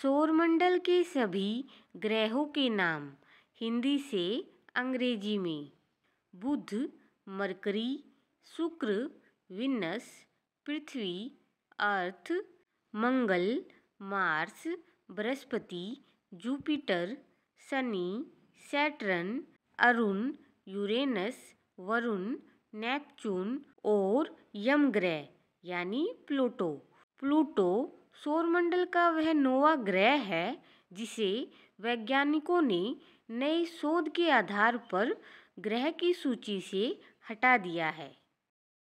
सौरमंडल के सभी ग्रहों के नाम हिंदी से अंग्रेजी में बुध मरकरी शुक्र विनस पृथ्वी अर्थ मंगल मार्स बृहस्पति जुपिटर शनि सैटरन अरुण यूरेनस वरुण नेपचून और यमग्रह यानी प्लूटो प्लूटो सौरमंडल का वह नोवा ग्रह है जिसे वैज्ञानिकों ने नए शोध के आधार पर ग्रह की सूची से हटा दिया है